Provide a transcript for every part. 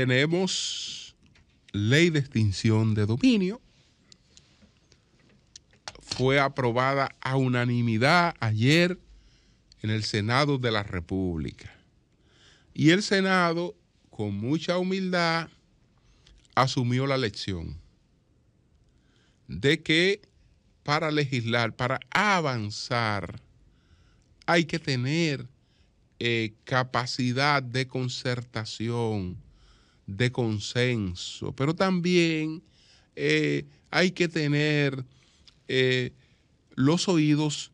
tenemos ley de extinción de dominio. Fue aprobada a unanimidad ayer en el Senado de la República. Y el Senado, con mucha humildad, asumió la lección de que para legislar, para avanzar, hay que tener eh, capacidad de concertación, de consenso, pero también eh, hay que tener eh, los oídos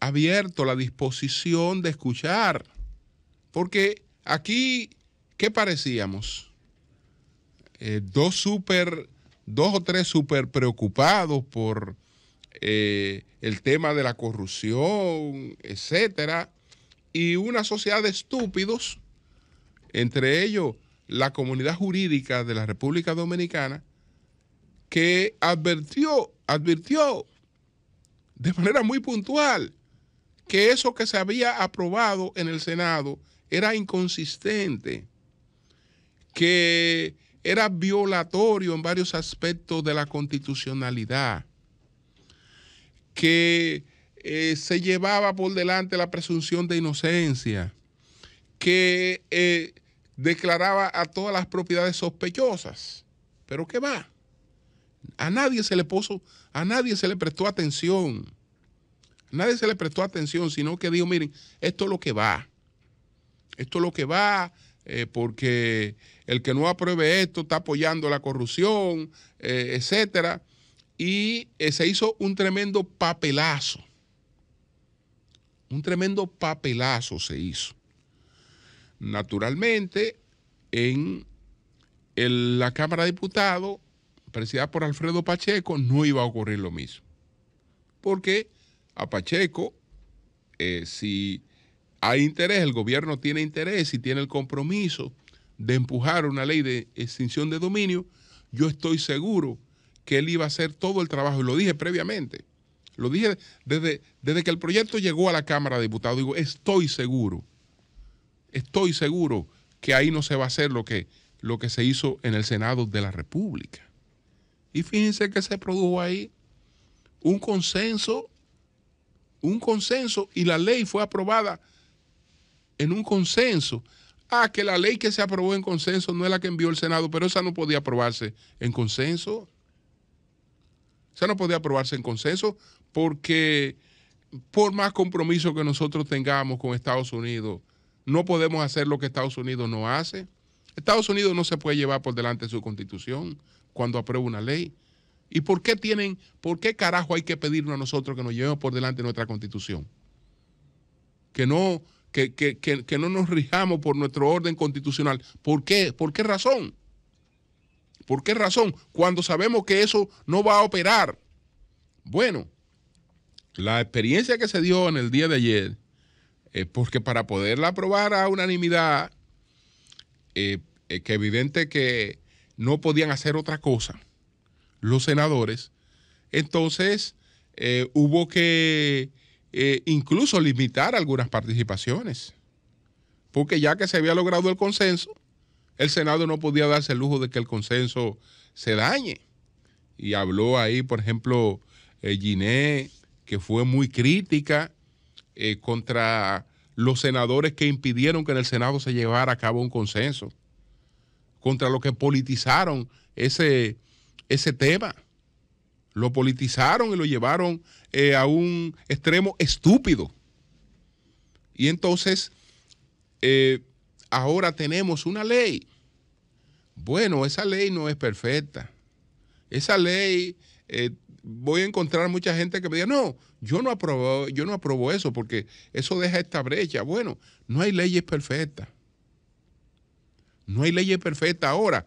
abiertos, la disposición de escuchar, porque aquí, ¿qué parecíamos? Eh, dos dos o tres súper preocupados por el tema de la corrupción, etcétera, y una sociedad de estúpidos, entre ellos la comunidad jurídica de la República Dominicana que advirtió, advirtió de manera muy puntual que eso que se había aprobado en el Senado era inconsistente, que era violatorio en varios aspectos de la constitucionalidad, que eh, se llevaba por delante la presunción de inocencia, que eh, declaraba a todas las propiedades sospechosas. Pero ¿qué va? A nadie se le puso, a nadie se le prestó atención. A nadie se le prestó atención, sino que dijo, miren, esto es lo que va. Esto es lo que va, eh, porque el que no apruebe esto está apoyando la corrupción, etc. Eh, etcétera. Y eh, se hizo un tremendo papelazo. Un tremendo papelazo se hizo naturalmente, en la Cámara de Diputados, presidida por Alfredo Pacheco, no iba a ocurrir lo mismo. Porque a Pacheco, eh, si hay interés, el gobierno tiene interés y tiene el compromiso de empujar una ley de extinción de dominio, yo estoy seguro que él iba a hacer todo el trabajo, y lo dije previamente, lo dije desde, desde que el proyecto llegó a la Cámara de Diputados, digo, estoy seguro estoy seguro que ahí no se va a hacer lo que, lo que se hizo en el Senado de la República. Y fíjense que se produjo ahí un consenso, un consenso, y la ley fue aprobada en un consenso. Ah, que la ley que se aprobó en consenso no es la que envió el Senado, pero esa no podía aprobarse en consenso. Esa no podía aprobarse en consenso porque por más compromiso que nosotros tengamos con Estados Unidos, no podemos hacer lo que Estados Unidos no hace. Estados Unidos no se puede llevar por delante su constitución cuando aprueba una ley. ¿Y por qué tienen, por qué carajo hay que pedirnos a nosotros que nos llevemos por delante de nuestra constitución? Que no, que, no nos rijamos por nuestro orden constitucional. ¿Por qué? ¿Por qué razón? ¿Por qué razón? Cuando sabemos que eso no va a operar. Bueno, la experiencia que se dio en el día de ayer porque para poderla aprobar a unanimidad, eh, eh, que evidente que no podían hacer otra cosa los senadores, entonces eh, hubo que incluso limitar algunas participaciones, porque ya que se había logrado el consenso, el Senado no podía darse el lujo de que el consenso se dañe. Y habló ahí, por ejemplo, Giné, que fue muy crítica eh, contra los senadores que impidieron que en el Senado se llevara a cabo un consenso, contra los que politizaron ese, ese tema. Lo politizaron y lo llevaron eh, a un extremo estúpido. Y entonces, eh, ahora tenemos una ley. Bueno, esa ley no es perfecta. Esa ley voy a encontrar mucha gente que me diga, no, yo no aprobó yo no eso porque eso deja esta brecha. Bueno, no hay leyes perfectas. No hay leyes perfectas. Ahora,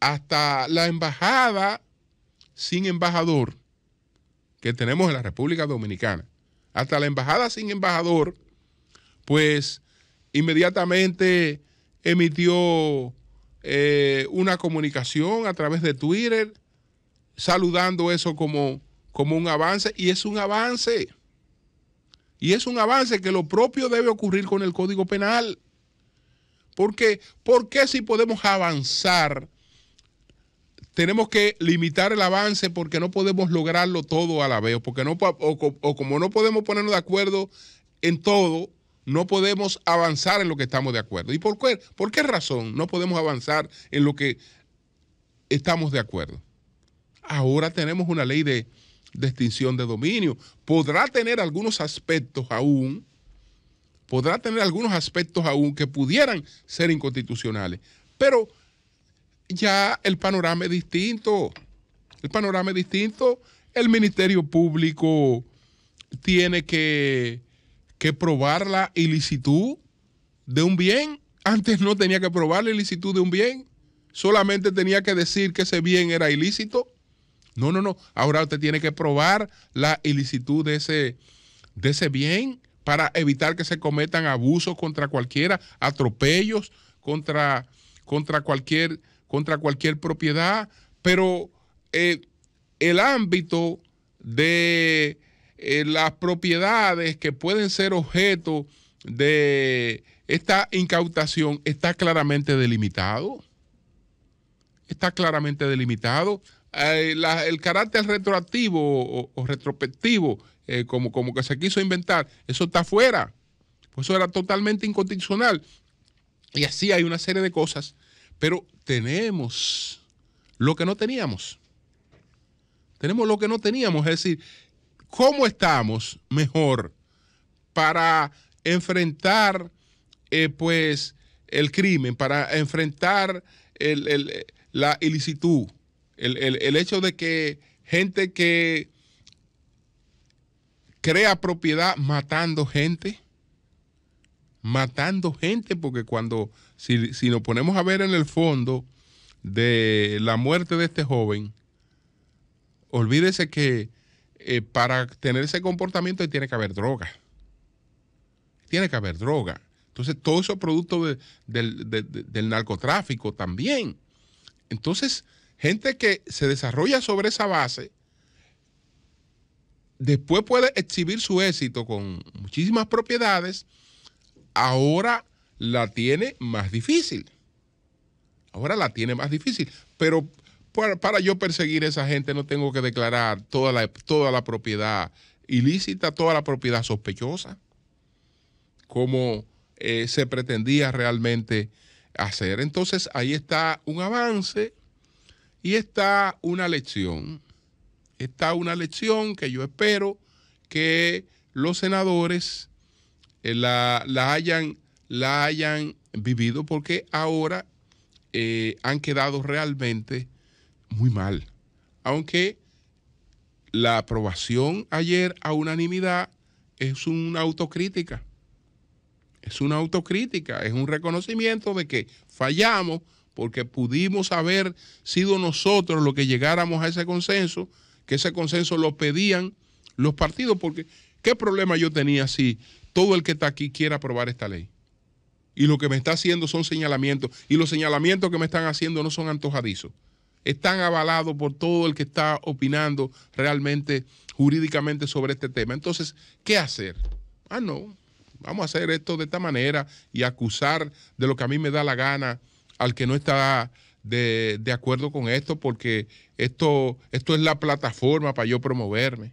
hasta la embajada sin embajador que tenemos en la República Dominicana, hasta la embajada sin embajador, pues inmediatamente emitió eh, una comunicación a través de Twitter saludando eso como, como un avance y es un avance. Y es un avance que lo propio debe ocurrir con el Código Penal. Porque, ¿por qué si podemos avanzar? Tenemos que limitar el avance porque no podemos lograrlo todo a la vez, porque no, o, o como no podemos ponernos de acuerdo en todo, no podemos avanzar en lo que estamos de acuerdo. ¿Y por qué, por qué razón no podemos avanzar en lo que estamos de acuerdo? ahora tenemos una ley de, extinción de dominio. Podrá tener algunos aspectos aún, podrá tener algunos aspectos aún que pudieran ser inconstitucionales, pero ya el panorama es distinto. El panorama es distinto. El Ministerio Público tiene que, que probar la ilicitud de un bien. Antes no tenía que probar la ilicitud de un bien, solamente tenía que decir que ese bien era ilícito. No, no, no. Ahora usted tiene que probar la ilicitud de ese, de ese bien para evitar que se cometan abusos contra cualquiera, atropellos contra, contra, cualquier, contra cualquier propiedad. Pero eh, el ámbito de eh, las propiedades que pueden ser objeto de esta incautación está claramente delimitado. Está claramente delimitado. Eh, el carácter retroactivo o, retrospectivo, eh, como, como que se quiso inventar, eso está fuera. Pues eso era totalmente inconstitucional. Y así hay una serie de cosas. Pero tenemos lo que no teníamos. Tenemos lo que no teníamos. Es decir, ¿cómo estamos mejor para enfrentar eh, pues, el crimen, para enfrentar el, la ilicitud? El, hecho de que gente que crea propiedad matando gente, matando gente, porque cuando, si, si nos ponemos a ver en el fondo de la muerte de este joven, olvídese que eh, para tener ese comportamiento tiene que haber droga. Tiene que haber droga. Entonces, todo eso es producto del narcotráfico también. Entonces, gente que se desarrolla sobre esa base, después puede exhibir su éxito con muchísimas propiedades, ahora la tiene más difícil. Ahora la tiene más difícil. Pero para, yo perseguir a esa gente no tengo que declarar toda la, toda la propiedad ilícita, toda la propiedad sospechosa, como eh, se pretendía realmente hacer. Entonces ahí está un avance y está una lección, está una lección que yo espero que los senadores eh, la, hayan, la hayan vivido porque ahora eh, han quedado realmente muy mal. Aunque la aprobación ayer a unanimidad es una autocrítica. Es una autocrítica, es un reconocimiento de que fallamos, porque pudimos haber sido nosotros los que llegáramos a ese consenso, que ese consenso lo pedían los partidos, porque ¿qué problema yo tenía si todo el que está aquí quiere aprobar esta ley? Y lo que me está haciendo son señalamientos, y los señalamientos que me están haciendo no son antojadizos, están avalados por todo el que está opinando realmente jurídicamente sobre este tema. Entonces, ¿qué hacer? Ah, no, vamos a hacer esto de esta manera y acusar de lo que a mí me da la gana al que no está de, acuerdo con esto, porque esto, esto es la plataforma para yo promoverme.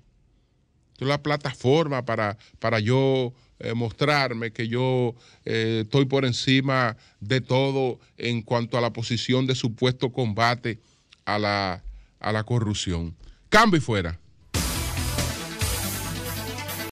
Esto es la plataforma para, para yo eh, mostrarme que yo eh, estoy por encima de todo en cuanto a la posición de supuesto combate a la, a la corrupción. Cambio y fuera.